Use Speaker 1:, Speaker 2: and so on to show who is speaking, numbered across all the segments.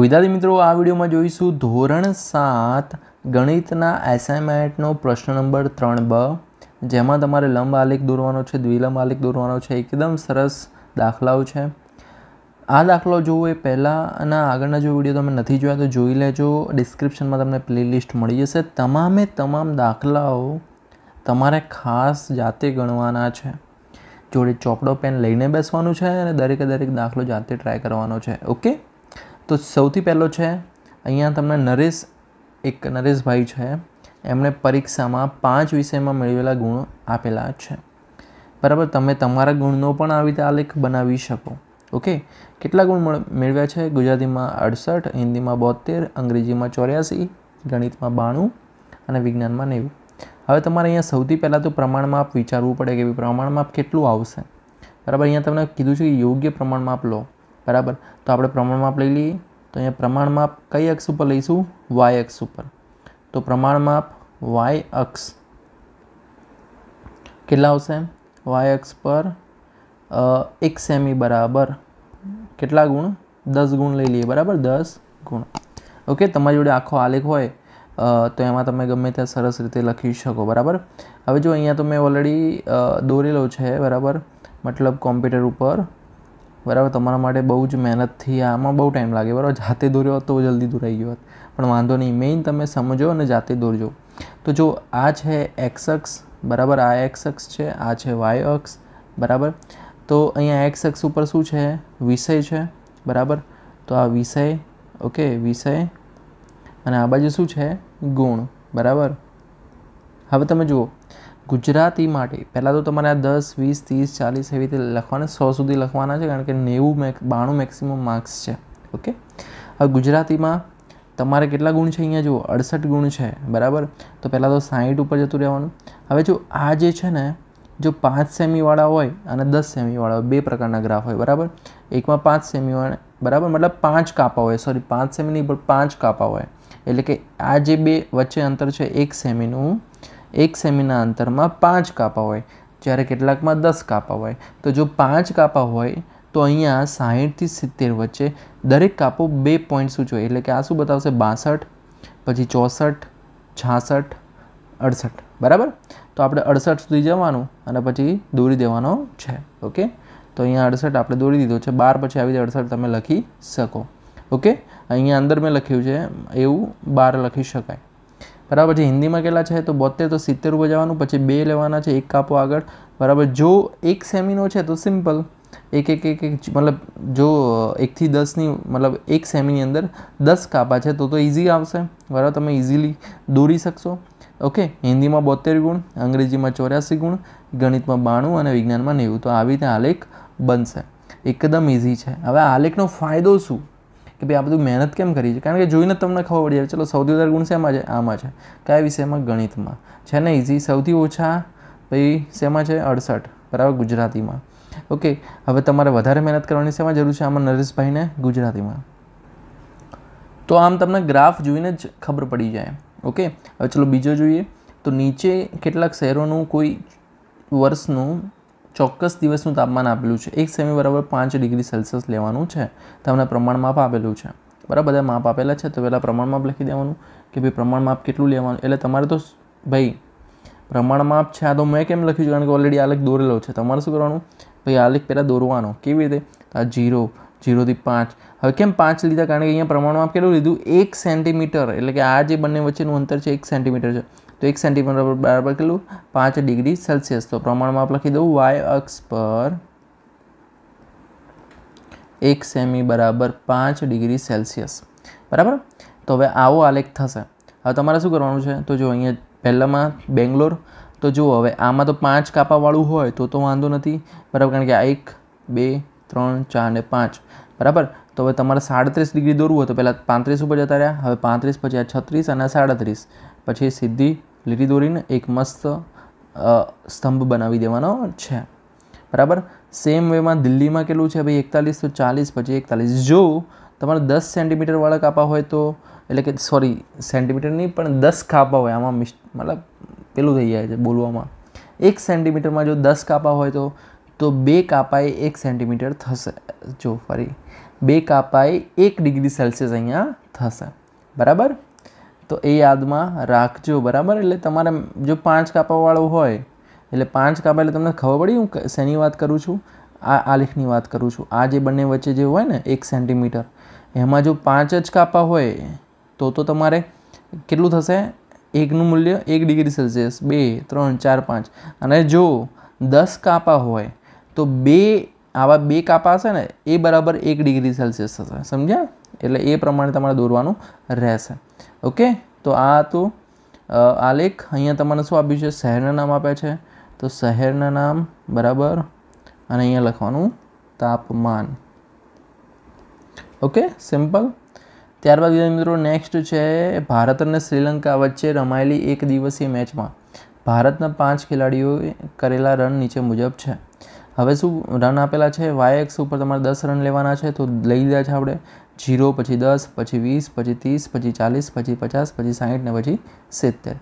Speaker 1: વિદ્યાર્થી મિત્રો આ વિડીયોમાં જોઈશું ધોરણ સાત ગણિતના એસાઇનમેન્ટનો પ્રશ્ન નંબર ત્રણ બ જેમાં તમારે લંબ આલેખ દોરવાનો છે દ્વિલંબ આલેખ દોરવાનો છે એકદમ સરસ દાખલાઓ છે આ દાખલો જોવો એ પહેલાં અને આગળના જો વિડીયો તમે નથી જોયા તો જોઈ લેજો ડિસ્ક્રિપ્શનમાં તમને પ્લેલિસ્ટ મળી જશે તમામે તમામ દાખલાઓ તમારે ખાસ જાતે ગણવાના છે જોડે ચોપડો પેન લઈને બેસવાનું છે અને દરેકે દરેક દાખલો જાતે ટ્રાય કરવાનો છે ઓકે તો સૌથી પહેલો છે અહીંયા તમને નરેશ એક નરેશભાઈ છે એમણે પરીક્ષામાં પાંચ વિષયમાં મેળવેલા ગુણ આપેલા છે બરાબર તમે તમારા ગુણનો પણ આવી રીતે આલેખ બનાવી શકો ઓકે કેટલા ગુણ મેળવ્યા છે ગુજરાતીમાં અડસઠ હિન્દીમાં બોતેર અંગ્રેજીમાં ચોર્યાસી ગણિતમાં બાણું અને વિજ્ઞાનમાં નેવું હવે તમારે અહીંયા સૌથી પહેલાં તો પ્રમાણ માપ વિચારવું પડે કે પ્રમાણ માપ કેટલું આવશે બરાબર અહીંયા તમને કીધું છે કે યોગ્ય પ્રમાણ માપ લો બરાબર તો આપણે પ્રમાણમાપ લઈ લઈએ તો અહીંયા પ્રમાણમાપ કઈ અક્ષ ઉપર લઈશું વાય અક્ષ ઉપર તો પ્રમાણમાપ વાય અક્ષ કેટલા આવશે વાય અક્ષ પર એક સેમી બરાબર કેટલા ગુણ દસ ગુણ લઈ લઈએ બરાબર દસ ગુણ ઓકે તમારી જોડે આખો આલેખ હોય તો એમાં તમે ગમે ત્યાં સરસ રીતે લખી શકો બરાબર હવે જો અહીંયા તો મેં ઓલરેડી દોરેલો છે બરાબર મતલબ કોમ્પ્યુટર ઉપર બરાબર તમારા માટે બહુ જ મહેનતથી આમાં બહુ ટાઈમ લાગે બરાબર જાતે દોર્યો હોત તો જલ્દી દોરાઈ ગયો હોત પણ વાંધો નહીં મેઇન તમે સમજો અને જાતે દોરજો તો જો આ છે એક્સ અક્ષ બરાબર આ એક્સ અક્ષ છે આ છે વાય અક્ષ બરાબર તો અહીંયા એક્સ અક્ષ ઉપર શું છે વિષય છે બરાબર તો આ વિષય ઓકે વિષય અને આ બાજુ શું છે ગુણ બરાબર હવે તમે જુઓ ગુજરાતી માટે પહેલાં તો તમારે આ દસ વીસ ત્રીસ ચાલીસ એવી રીતે લખવાના સો સુધી લખવાના છે કારણ કે નેવું મેક બાણું મેક્સિમમ માર્ક્સ છે ઓકે હવે ગુજરાતીમાં તમારે કેટલા ગુણ છે અહીંયા જુઓ અડસઠ ગુણ છે બરાબર તો પહેલાં તો સાહીઠ ઉપર જતું રહેવાનું હવે જો આ જે છે ને જો પાંચ સેમીવાળા હોય અને દસ સેમીવાળા હોય બે પ્રકારના ગ્રાફ હોય બરાબર એકમાં પાંચ સેમી હોય બરાબર મતલબ પાંચ કાપા હોય સોરી પાંચ સેમી નહીં પણ પાંચ કાપા હોય એટલે કે આ જે બે વચ્ચે અંતર છે એક સેમીનું એક સેમીના અંતરમાં પાંચ કાપા હોય જ્યારે કેટલાકમાં દસ કાપા હોય તો જો પાંચ કાપા હોય તો અહીંયા સાહીઠથી સિત્તેર વચ્ચે દરેક કાપો બે પોઈન્ટ સૂચવે એટલે કે આ શું બતાવશે બાસઠ પછી ચોસઠ છાસઠ અડસઠ બરાબર તો આપણે અડસઠ સુધી જવાનું અને પછી દોરી દેવાનો છે ઓકે તો અહીંયા અડસઠ આપણે દોરી દીધો છે બાર પછી આવી રીતે અડસઠ તમે લખી શકો ઓકે અહીંયા અંદર મેં લખ્યું છે એવું બાર લખી શકાય બરાબર જે હિન્દીમાં કેટલા છે તો બોતેર તો સિત્તેર ઉપર જવાનું પછી બે લેવાના છે એક કાપો આગળ બરાબર જો એક સેમીનો છે તો સિમ્પલ એક એક એક એક મતલબ જો એકથી દસની મતલબ એક સેમીની અંદર દસ કાપા છે તો તો ઇઝી આવશે બરાબર તમે ઇઝીલી દોરી શકશો ઓકે હિન્દીમાં બોતેર ગુણ અંગ્રેજીમાં ચોર્યાસી ગુણ ગણિતમાં બાણું અને વિજ્ઞાનમાં નેવું તો આવી રીતે આલેખ બનશે એકદમ ઇઝી છે હવે આલેખનો ફાયદો શું કે ભાઈ આ બધું મહેનત કેમ કરી છે કારણ કે જોઈને તમને ખબર પડી જાય ચલો સૌથી વધારે ગુણ શેમાં છે આમાં છે કયા વિષયમાં ગણિતમાં છે ને ઇઝી સૌથી ઓછા ભાઈ શેમાં છે અડસઠ બરાબર ગુજરાતીમાં ઓકે હવે તમારે વધારે મહેનત કરવાની શેમાં જરૂર છે આમાં નરેશભાઈને ગુજરાતીમાં તો આમ તમને ગ્રાફ જોઈને જ ખબર પડી જાય ઓકે હવે ચલો બીજો જોઈએ તો નીચે કેટલાક શહેરોનું કોઈ વર્ષનું ચોક્કસ દિવસનું તાપમાન આપેલું છે એક સેમી બરાબર પાંચ ડિગ્રી સેલ્સિયસ લેવાનું છે તમને પ્રમાણ માપ આપેલું છે બરાબર બધા માપ આપેલા છે તો પહેલાં પ્રમાણ માપ લખી દેવાનું કે ભાઈ પ્રમાણ માપ કેટલું લેવાનું એટલે તમારે તો ભાઈ પ્રમાણ માપ છે આ તો મેં કેમ લખ્યું છે કારણ કે ઓલરેડી આલેખ દોરેલો છે તમારે શું કરવાનું ભાઈ આલેખ પહેલાં દોરવાનો કેવી રીતે આ જીરો જીરોથી પાંચ હવે કેમ પાંચ લીધા કારણ કે અહીંયા પ્રમાણમાં કેટલું લીધું એક સેન્ટીમીટર એટલે કે આ જે બંને વચ્ચેનું અંતર છે એક સેન્ટીમીટર છે તો એક સેન્ટીમીટર બરાબર કેટલું પાંચ ડિગ્રી સેલ્સિયસ તો પ્રમાણમાં આપણે લખી દઉં વાય અક્ષ પર એક સેમી બરાબર પાંચ ડિગ્રી સેલ્સિયસ બરાબર તો હવે આવો આલેખ થશે હવે તમારે શું કરવાનું છે તો જો અહીંયા પહેલાંમાં બેંગ્લોર તો જુઓ હવે આમાં તો પાંચ કાપાવાળું હોય તો તો વાંધો નથી બરાબર કારણ કે આ એક બે ત્રણ ચાર ને પાંચ બરાબર તો હવે તમારે સાડત્રીસ ડિગ્રી દોરવું હોય તો પહેલાં પાંત્રીસ ઉપર જતા રહ્યા હવે પાંત્રીસ પછી આ છત્રીસ અને સાડત્રીસ પછી સીધી લીટી દોરીને એક મસ્ત સ્તંભ બનાવી દેવાનો છે બરાબર સેમ વેમાં દિલ્હીમાં કેટલું છે ભાઈ એકતાલીસ તો ચાલીસ પછી એકતાલીસ જો તમારે દસ સેન્ટીમીટરવાળા કાપા હોય તો એટલે કે સોરી સેન્ટીમીટર નહીં પણ દસ કાપા હોય આમાં મિસ મતલબ પેલું થઈ જાય છે બોલવામાં એક સેન્ટીમીટરમાં જો દસ કાપા હોય તો તો બે કાપાએ એક સેન્ટીમીટર થશે જો ફરી બે કાપાએ એક ડિગ્રી સેલ્સિયસ અહીંયા થશે બરાબર તો એ યાદમાં રાખજો બરાબર એટલે તમારે જો પાંચ કાપાવાળો હોય એટલે પાંચ કાપા એટલે તમને ખબર પડી હું શેની વાત કરું છું આ આલેખની વાત કરું છું આ જે બંને વચ્ચે જે હોય ને એક સેન્ટીમીટર એમાં જો પાંચ જ કાપા હોય તો તો તમારે કેટલું થશે એકનું મૂલ્ય એક ડિગ્રી સેલ્સિયસ બે ત્રણ ચાર પાંચ અને જો દસ કાપા હોય તો બે આવા બે કાપા હશે ને એ બરાબર એક ડિગ્રી સેલ્સિયસ થશે સમજ્યા એટલે એ પ્રમાણે તમારે દોરવાનું રહેશે ઓકે તો આ હતું આલેખ અહીંયા તમને શું આપ્યું છે શહેરના નામ આપ્યા છે તો શહેરના નામ બરાબર અને અહીંયા લખવાનું તાપમાન ઓકે સિમ્પલ ત્યારબાદ મિત્રો નેક્સ્ટ છે ભારત અને શ્રીલંકા વચ્ચે રમાયેલી એક દિવસીય મેચમાં ભારતના પાંચ ખેલાડીઓએ કરેલા રન નીચે મુજબ છે હવે શું રન આપેલા છે વાય એક્સ ઉપર તમારે દસ રન લેવાના છે તો લઈ લીધા છે આપણે જીરો પછી દસ પછી વીસ પછી ત્રીસ પછી ચાલીસ પછી પચાસ પછી સાહીઠ ને પછી સિત્તેર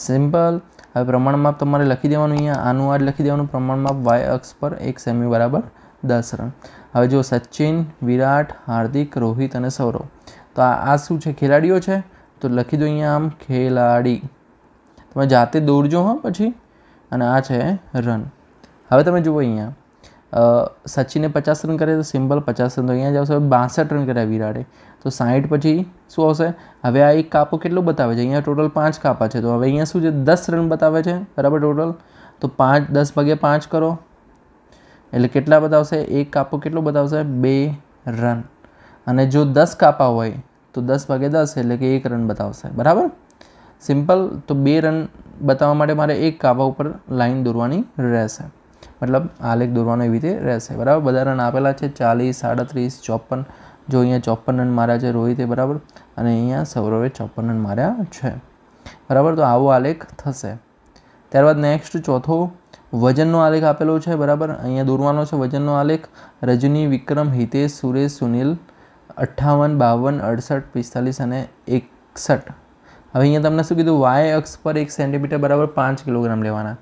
Speaker 1: સિમ્પલ હવે પ્રમાણમાપ તમારે લખી દેવાનું અહીંયા આનું આડ લખી દેવાનું પ્રમાણમાપ વાય અક્ષ પર એક સેમી બરાબર દસ રન હવે જો સચિન વિરાટ હાર્દિક રોહિત અને સૌરવ તો આ શું છે ખેલાડીઓ છે તો લખી દો અહીંયા આમ ખેલાડી તમે જાતે દોરજો હો પછી અને આ છે રન હવે તમે જુઓ અહીંયા સચિને પચાસ રન કરે તો સિમ્પલ પચાસ રન તો અહીંયા જ આવશે બાસઠ રન કર્યા વિરાટે તો સાહીઠ પછી શું આવશે હવે આ એક કાપો કેટલો બતાવે છે અહીંયા ટોટલ પાંચ કાપા છે તો હવે અહીંયા શું છે દસ રન બતાવે છે બરાબર ટોટલ તો પાંચ દસ ભાગ્યા પાંચ કરો એટલે કેટલા બતાવશે એક કાપો કેટલો બતાવશે બે રન અને જો દસ કાપા હોય તો દસ ભાગે દસ એટલે કે એક રન બતાવશે બરાબર સિમ્પલ તો બે રન બતાવવા માટે મારે એક કાપા ઉપર લાઈન દોરવાની રહેશે મતલબ આલેખ દોરવાનો એવી રીતે રહેશે બરાબર બધા રન આપેલા છે ચાલીસ સાડત્રીસ ચોપન જો અહીંયા ચોપન રન માર્યા છે રોહિતે બરાબર અને અહીંયા સૌરવે ચોપન રન માર્યા છે બરાબર તો આવો આલેખ થશે ત્યારબાદ નેક્સ્ટ ચોથો વજનનો આલેખ આપેલો છે બરાબર અહીંયા દોરવાનો છે વજનનો આલેખ રજની વિક્રમ હિતેશ સુરેશ સુનિલ અઠ્ઠાવન બાવન અડસઠ પિસ્તાલીસ અને એકસઠ હવે અહીંયા તમને શું કીધું વાય અક્ષ પર એક સેન્ટીમીટર બરાબર પાંચ કિલોગ્રામ લેવાના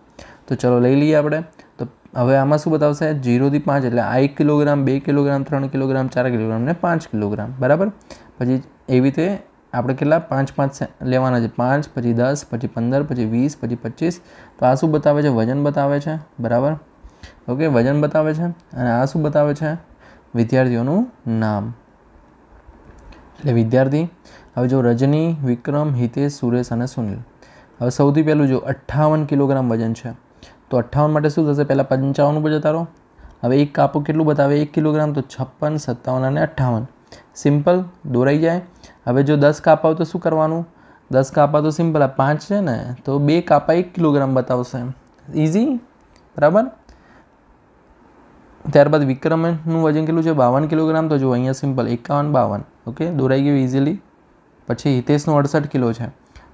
Speaker 1: તો ચલો લઈ લઈએ આપણે હવે આમાં શું બતાવશે જીરોથી પાંચ એટલે આ એક કિલોગ્રામ બે કિલોગ્રામ ત્રણ કિલોગ્રામ ચાર કિલોગ્રામ ને પાંચ કિલોગ્રામ બરાબર પછી એવી રીતે આપણે કેટલા પાંચ પાંચ લેવાના છે પાંચ પછી દસ પછી પંદર પછી વીસ પછી પચીસ તો આ શું બતાવે છે વજન બતાવે છે બરાબર ઓકે વજન બતાવે છે અને આ શું બતાવે છે વિદ્યાર્થીઓનું નામ એટલે વિદ્યાર્થી હવે જો રજની વિક્રમ હિતેશ સુરેશ અને સુનિલ હવે સૌથી પહેલું જો અઠ્ઠાવન કિલોગ્રામ વજન છે તો અઠ્ઠાવન માટે શું થશે પહેલાં પંચાવન ઉપર જતા રહો હવે એક કાપો કેટલું બતાવે એક કિલોગ્રામ તો છપ્પન સત્તાવન અને અઠ્ઠાવન સિમ્પલ દોરાઈ જાય હવે જો દસ કાપા તો શું કરવાનું દસ કાપા તો સિમ્પલ આ પાંચ છે ને તો બે કાપા એક કિલોગ્રામ બતાવશે ઇઝી બરાબર ત્યારબાદ વિક્રમનું વજન કેટલું છે બાવન કિલોગ્રામ તો જો અહીંયા સિમ્પલ એકાવન બાવન ઓકે દોરાઈ ગયું ઇઝીલી પછી હિતેશનું અડસઠ કિલો છે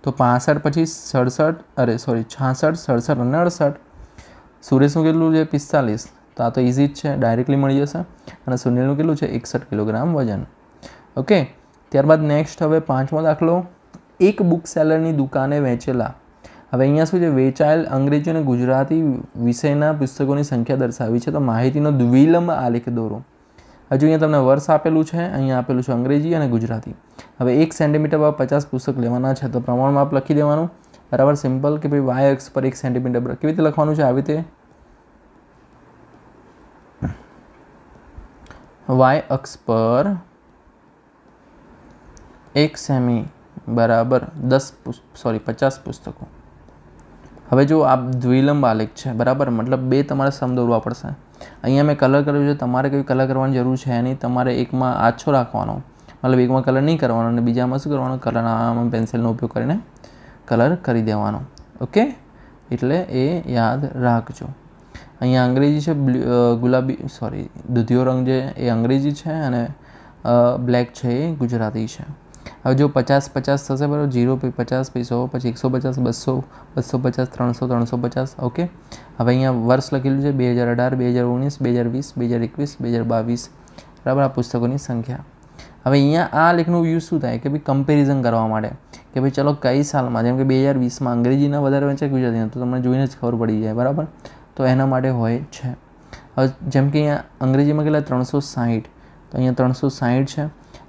Speaker 1: તો પાસઠ પછી સડસઠ અરે સોરી છાસઠ સડસઠ અને અડસઠ સુરેશનું કેટલું છે પિસ્તાલીસ તો આ તો ઇઝી જ છે ડાયરેક્ટલી મળી જશે અને સુનિલનું કેટલું છે એકસઠ કિલોગ્રામ વજન ઓકે ત્યારબાદ નેક્સ્ટ હવે પાંચમો દાખલો એક બુક સેલરની દુકાને વેચેલા હવે અહીંયા શું છે વેચાયેલ અંગ્રેજી અને ગુજરાતી વિષયના પુસ્તકોની સંખ્યા દર્શાવી છે તો માહિતીનો દ્વિલંબ આલેખ દોરો હજુ અહીંયા તમને વર્ષ આપેલું છે અહીંયા આપેલું છે અંગ્રેજી અને ગુજરાતી હવે એક સેન્ટીમીટરમાં પચાસ પુસ્તક લેવાના છે તો પ્રમાણમાં માપ લખી દેવાનું બરાબર સિમ્પલ કે ભાઈ વાય અક્ષ પર એક સેન્ટીમીટર બરાબર કેવી રીતે લખવાનું છે આવી રીતે વાય અક્ષ પર એક સેમી બરાબર દસ સોરી પચાસ પુસ્તકો હવે જો આ દ્વિલંબ આલેખ છે બરાબર મતલબ બે તમારે સમ દોરવા પડશે અહીંયા મેં કલર કર્યો છે તમારે કંઈ કલર કરવાની જરૂર છે નહીં તમારે એકમાં આછો રાખવાનો મતલબ એકમાં કલર નહીં કરવાનો અને બીજામાં શું કરવાનો કલર આમાં પેન્સિલનો ઉપયોગ કરીને કલર કરી દેવાનો ઓકે એટલે એ યાદ રાખજો અહીંયા અંગ્રેજી છે ગુલાબી સોરી દૂધિયો રંગ જે એ અંગ્રેજી છે અને બ્લેક છે એ ગુજરાતી છે હવે જો પચાસ પચાસ થશે બરાબર જીરો પચાસ પૈસો પછી એકસો પચાસ બસો બસો પચાસ ત્રણસો ત્રણસો પચાસ ઓકે હવે અહીંયા વર્ષ લખેલું છે બે હજાર અઢાર બે હજાર ઓગણીસ બે હજાર વીસ બે હજાર એકવીસ બે હજાર બાવીસ બરાબર આ પુસ્તકોની સંખ્યા હવે અહીંયા આ લેખનું યુઝ શું થાય કે ભાઈ કમ્પેરિઝન કરવા માટે કે ભાઈ ચલો કઈ સાલમાં જેમ કે બે હજાર વીસમાં અંગ્રેજીના વધારે વંચાય ગુજરાતીના તો તમને જોઈને જ ખબર પડી જાય બરાબર તો એના માટે હોય છે હવે જેમ કે અહીંયા અંગ્રેજીમાં કેટલા ત્રણસો સાહીઠ તો અહીંયા ત્રણસો સાહીઠ છે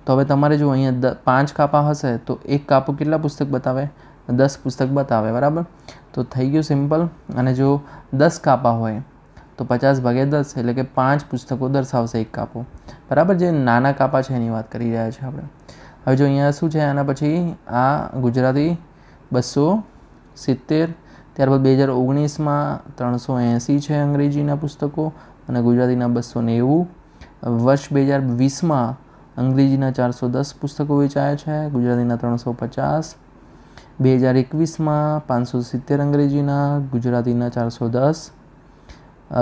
Speaker 1: તો હવે તમારે જો અહીંયા દ પાંચ કાપા હશે તો એક કાપો કેટલા પુસ્તક બતાવે દસ પુસ્તક બતાવે બરાબર તો થઈ ગયું સિમ્પલ અને જો દસ કાપા હોય તો પચાસ ભાગે દસ એટલે કે પાંચ પુસ્તકો દર્શાવશે એક કાપો બરાબર જે નાના કાપા છે એની વાત કરી રહ્યા છીએ આપણે હવે જો અહીંયા શું છે આના પછી આ ગુજરાતી બસો સિત્તેર ત્યારબાદ બે હજાર ઓગણીસમાં ત્રણસો એંસી છે અંગ્રેજીના પુસ્તકો અને ગુજરાતીના બસો નેવું વર્ષ બે હજાર વીસમાં અંગ્રેજીના ચારસો દસ પુસ્તકો વેચાયા છે ગુજરાતીના ત્રણસો પચાસ બે હજાર એકવીસમાં પાંચસો સિત્તેર અંગ્રેજીના ગુજરાતીના ચારસો દસ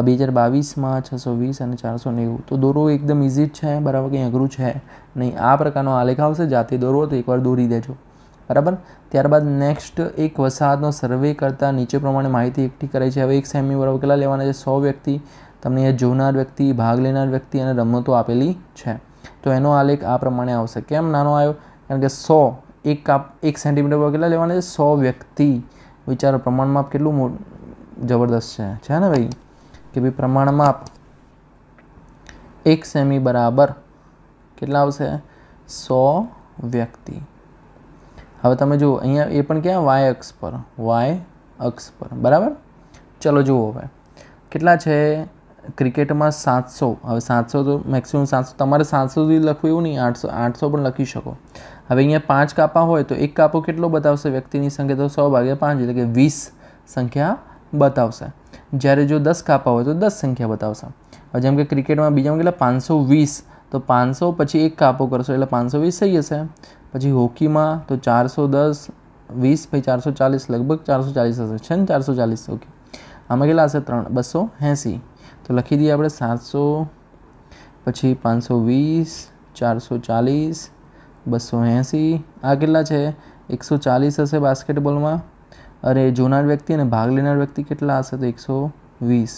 Speaker 1: બે હજાર બાવીસમાં છસો વીસ અને ચારસો નેવું તો દોરવો એકદમ ઇઝી જ છે બરાબર કંઈ અઘરું છે નહીં આ પ્રકારનો આલેખ આવશે જાતે દોરવો તો એકવાર દોરી દેજો બરાબર ત્યારબાદ નેક્સ્ટ એક વસાહતનો સર્વે કરતાં નીચે પ્રમાણે માહિતી એકઠી કરે છે હવે એક સેમી બરાબર કેટલા લેવાના છે સો વ્યક્તિ તમને એ જોનાર વ્યક્તિ ભાગ લેનાર વ્યક્તિ અને રમતો આપેલી છે તો એનો આલેખ આ પ્રમાણે આવશે કેમ નાનો આવ્યો કારણ કે સો એક કાપ એક સેન્ટીમીટર પર કેટલા લેવાના છે સો વ્યક્તિ વિચારો પ્રમાણમાં કેટલું જબરદસ્ત છે છે ને ભાઈ कि भाई प्रमाण माप एक सेमी बराबर के सौ व्यक्ति हम तब जो अँ क्या वाय अक्ष पर वाय अक्ष पर बराबर चलो जुओ हमें के क्रिकेट में सात सौ हमें सात सौ तो मेक्सिम सात सौ तरह सात सौ सुधी लख नहीं आठ सौ आठ सौ पर लखी सको हमें अँ पांच कापा हो तो एक कापो के बताशे व्यक्ति की संख्या तो सौ भाग्य पांच इतने के वीस संख्या बताशे જ્યારે જો દસ કાપા હોય તો દસ સંખ્યા બતાવશે જેમ કે ક્રિકેટમાં બીજામાં કેટલા પાંચસો વીસ તો પાંચસો પછી એક કાપો કરશો એટલે પાંચસો વીસ થઈ જશે પછી હોકીમાં તો ચારસો દસ વીસ પછી ચારસો ચાલીસ લગભગ ચારસો ચાલીસ હશે છે ને ચારસો ચાલીસ ઓકે આમાં કેટલા હશે ત્રણ બસો એંસી તો લખી દઈએ આપણે સાતસો પછી પાંચસો વીસ ચારસો ચાલીસ બસો એંસી આ કેટલા છે એકસો ચાલીસ હશે બાસ્કેટબોલમાં અરે જોનાર વ્યક્તિ અને ભાગ લેનાર વ્યક્તિ કેટલા હશે તો એકસો વીસ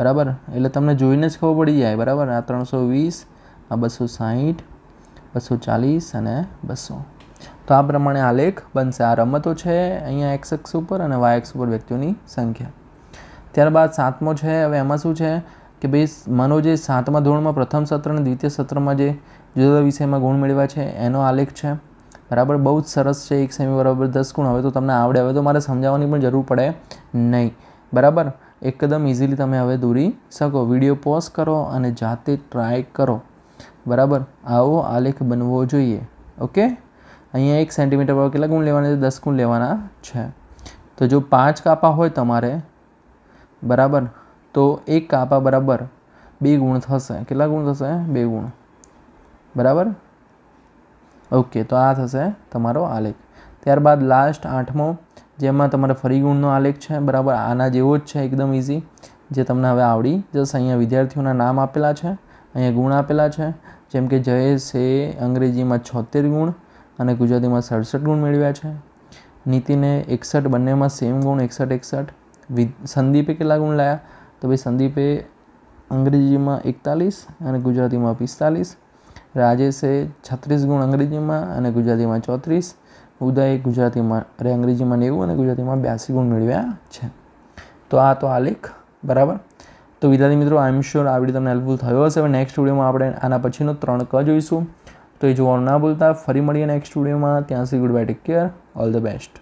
Speaker 1: બરાબર એટલે તમને જોઈને જ ખબર પડી જાય બરાબર આ ત્રણસો વીસ આ બસો સાહીઠ બસો ચાલીસ અને બસો તો આ પ્રમાણે આલેખ બનશે આ રમતો છે અહીંયા એક્સ એક્સ ઉપર અને વાય એક્સ ઉપર વ્યક્તિઓની સંખ્યા ત્યારબાદ સાતમો છે હવે એમાં શું છે કે ભાઈ માનો જે સાતમા ધોરણમાં પ્રથમ સત્ર અને દ્વિતીય સત્રમાં જે જુદા વિષયમાં ગુણ મેળવ્યા છે એનો આલેખ છે બરાબર બહુ જ સરસ છે એક સેમી બરાબર દસ ગુણ હવે તો તમને આવડે હવે તો મારે સમજાવવાની પણ જરૂર પડે નહીં બરાબર એકદમ ઇઝીલી તમે હવે દોરી શકો વિડીયો પોઝ કરો અને જાતે ટ્રાય કરો બરાબર આવો આલેખ બનવો જોઈએ ઓકે અહીંયા એક સેન્ટીમીટર પર કેટલા ગુણ લેવાના છે દસ ગુણ લેવાના છે તો જો પાંચ કાપા હોય તમારે બરાબર તો એક કાપા બરાબર બે ગુણ થશે કેટલા ગુણ થશે બે ગુણ બરાબર ઓકે તો આ થશે તમારો આલેખ ત્યારબાદ લાસ્ટ આઠમો જેમાં તમારે ગુણનો આલેખ છે બરાબર આના જેવો જ છે એકદમ ઇઝી જે તમને હવે આવડી જશે અહીંયા વિદ્યાર્થીઓના નામ આપેલા છે અહીંયા ગુણ આપેલા છે જેમ કે જયેશે અંગ્રેજીમાં છોતેર ગુણ અને ગુજરાતીમાં સડસઠ ગુણ મેળવ્યા છે નીતિને એકસઠ બંનેમાં સેમ ગુણ એકસઠ એકસઠ સંદીપે કેટલા ગુણ લાયા તો ભાઈ સંદીપે અંગ્રેજીમાં એકતાલીસ અને ગુજરાતીમાં પિસ્તાલીસ રાજેશે છત્રીસ ગુણ અંગ્રેજીમાં અને ગુજરાતીમાં ચોત્રીસ ઉદયે ગુજરાતીમાં અરે અંગ્રેજીમાં નેવું અને ગુજરાતીમાં બ્યાસી ગુણ મેળવ્યા છે તો આ તો આલેખ બરાબર તો વિદ્યાર્થી મિત્રો આઈ એમ શ્યોર આ વિડીયો તમને હેલ્પફુલ થયો હશે હવે નેક્સ્ટ વિડીયોમાં આપણે આના પછીનો ત્રણ ક જોઈશું તો એ જોવાનું ના ભૂલતા ફરી મળીએ નેક્સ્ટ વિડીયોમાં ત્યાં સુધી goodbye take care all the best